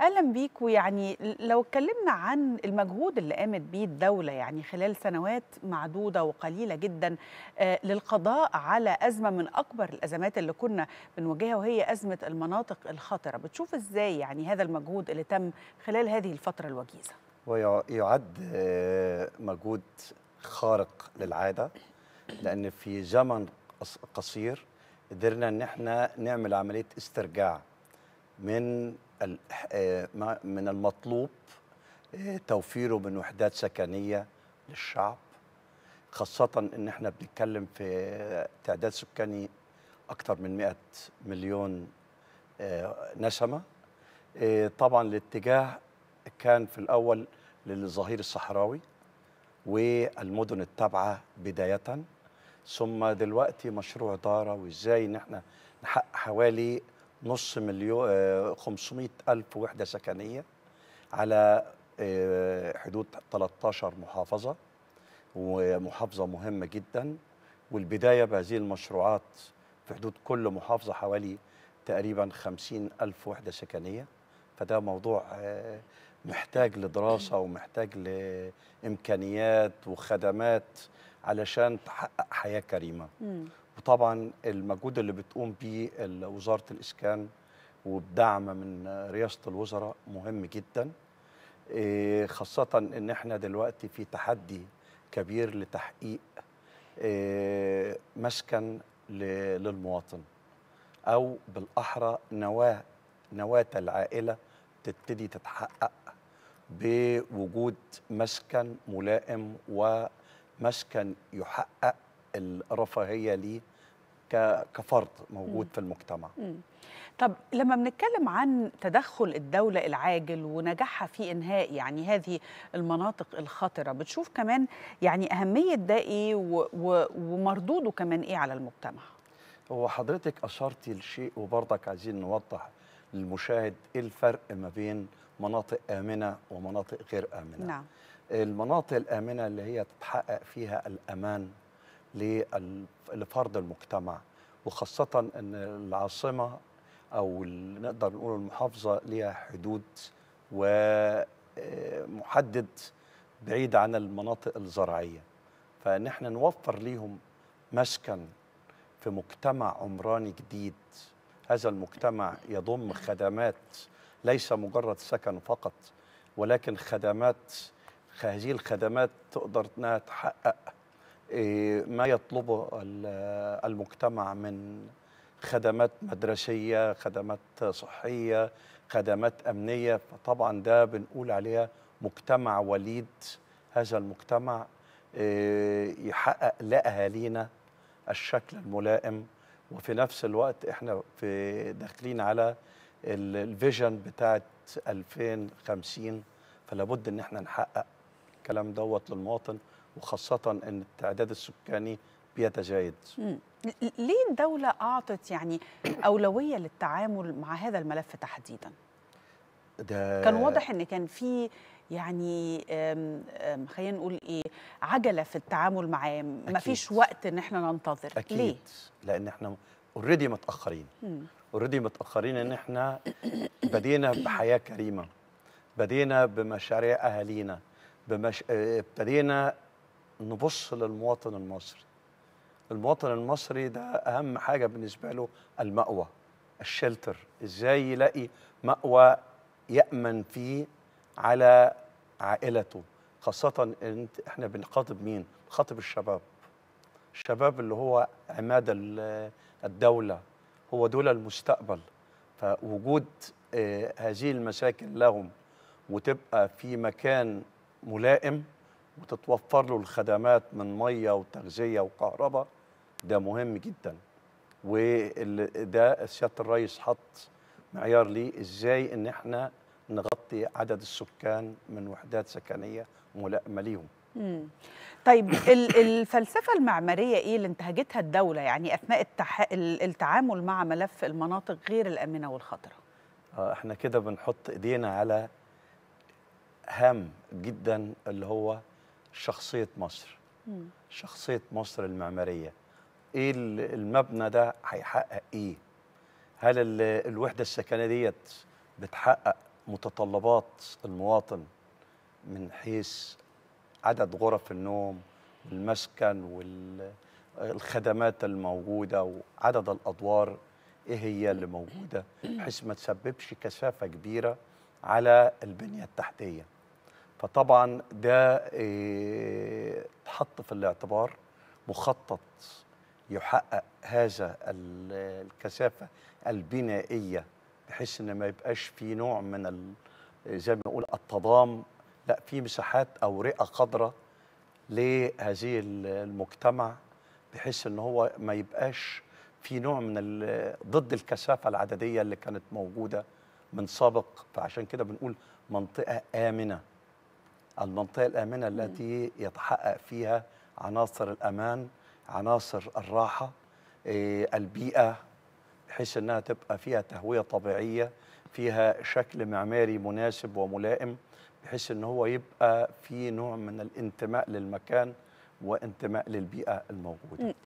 اهلا بيك ويعني لو اتكلمنا عن المجهود اللي قامت بيه الدوله يعني خلال سنوات معدوده وقليله جدا آه، للقضاء على ازمه من اكبر الازمات اللي كنا بنواجهها وهي ازمه المناطق الخطره بتشوف ازاي يعني هذا المجهود اللي تم خلال هذه الفتره الوجيزه ويعد آه، مجهود خارق للعاده لان في زمن قصير قدرنا ان احنا نعمل عمليه استرجاع من آه، من المطلوب آه، توفيره من وحدات سكنيه للشعب خاصه ان احنا بنتكلم في تعداد سكاني اكثر من 100 مليون آه، نسمه طبعا الاتجاه كان في الاول للظهير الصحراوي والمدن التابعه بدايه ثم دلوقتي مشروع داره وازاي ان احنا نحقق حوالي نص مليون 500 آه، ألف وحدة سكنية على آه، حدود 13 محافظة ومحافظة مهمة جدا والبداية بهذه المشروعات في حدود كل محافظة حوالي تقريبا 50 ألف وحدة سكنية فده موضوع آه، محتاج لدراسة ومحتاج لإمكانيات وخدمات علشان تحقق حياة كريمة وطبعا المجهود اللي بتقوم بيه وزاره الاسكان وبدعم من رئاسه الوزراء مهم جدا إيه، خاصه ان احنا دلوقتي في تحدي كبير لتحقيق إيه، مسكن للمواطن او بالاحرى نواه نواه العائله تبتدي تتحقق بوجود مسكن ملائم ومسكن يحقق الرفاهيه ليه كفرد موجود م. في المجتمع م. طب لما بنتكلم عن تدخل الدولة العاجل ونجاحها في إنهاء يعني هذه المناطق الخطرة بتشوف كمان يعني أهمية ده إيه ومردوده كمان إيه على المجتمع هو حضرتك أشرتي لشيء وبرضك عايزين نوضح للمشاهد إيه الفرق ما بين مناطق آمنة ومناطق غير آمنة نعم. المناطق الآمنة اللي هي تتحقق فيها الأمان لفرض المجتمع وخاصة أن العاصمة أو نقدر نقول المحافظة لها حدود ومحدد آه، بعيد عن المناطق الزراعية فإن احنا نوفر ليهم مسكن في مجتمع عمراني جديد هذا المجتمع يضم خدمات ليس مجرد سكن فقط ولكن خدمات هذه الخدمات تقدر انها تحقق إيه، ما يطلبه المجتمع من خدمات مدرسية خدمات صحية خدمات أمنية فطبعا ده بنقول عليها مجتمع وليد هذا المجتمع إيه، يحقق لأهالينا الشكل الملائم وفي نفس الوقت احنا في داخلين على الفيجن بتاعت 2050 فلابد ان احنا نحقق الكلام دوت للمواطن وخاصة أن التعداد السكاني بيتزايد ليه الدولة أعطت يعني أولوية للتعامل مع هذا الملف تحديدا؟ ده كان واضح أن كان في يعني خلينا نقول إيه عجلة في التعامل معاه مفيش وقت أن احنا ننتظر أكيد ليه؟ لأن احنا اوريدي متأخرين اوريدي متأخرين أن احنا بدينا بحياة كريمة بدينا بمشاريع أهالينا بمش... آه، بدينا نبص للمواطن المصري المواطن المصري ده اهم حاجه بالنسبه له المأوى الشلتر ازاي يلاقي مأوى يأمن فيه على عائلته خاصة انت احنا بنخاطب مين؟ بنخاطب الشباب الشباب اللي هو عماد الدولة هو دول المستقبل فوجود آه، هذه المساكن لهم وتبقى في مكان ملائم وتتوفر له الخدمات من ميه وتغذيه وكهرباء ده مهم جدا وده سياده الرئيس حط معيار ليه ازاي ان احنا نغطي عدد السكان من وحدات سكنيه ملائمه ليهم طيب الفلسفة المعمارية إيه اللي انتهجتها الدولة يعني أثناء التح... التعامل مع ملف المناطق غير الآمنة والخطرة آه، احنا كده بنحط إيدينا على هام جدا اللي هو شخصية مصر شخصية مصر المعمارية ايه المبنى ده هيحقق ايه هل الوحدة السكنية ديت بتحقق متطلبات المواطن من حيث عدد غرف النوم والمسكن والخدمات الموجودة وعدد الأدوار إيه هي اللي موجودة بحيث ما تسببش كثافة كبيرة على البنية التحتية فطبعا ده اتحط آه، في الاعتبار مخطط يحقق هذا الكثافه البنائيه بحيث ان ما يبقاش في نوع من زي ما نقول التضام لا في مساحات او رئه خضراء لهذه المجتمع بحيث ان هو ما يبقاش في نوع من ضد الكثافه العدديه اللي كانت موجوده من سابق فعشان كده بنقول منطقه امنه المنطقة الآمنة التي يتحقق فيها عناصر الأمان عناصر الراحة إيه، البيئة بحيث أنها تبقى فيها تهوية طبيعية فيها شكل معماري مناسب وملائم بحيث أنه هو يبقى في نوع من الانتماء للمكان وانتماء للبيئة الموجودة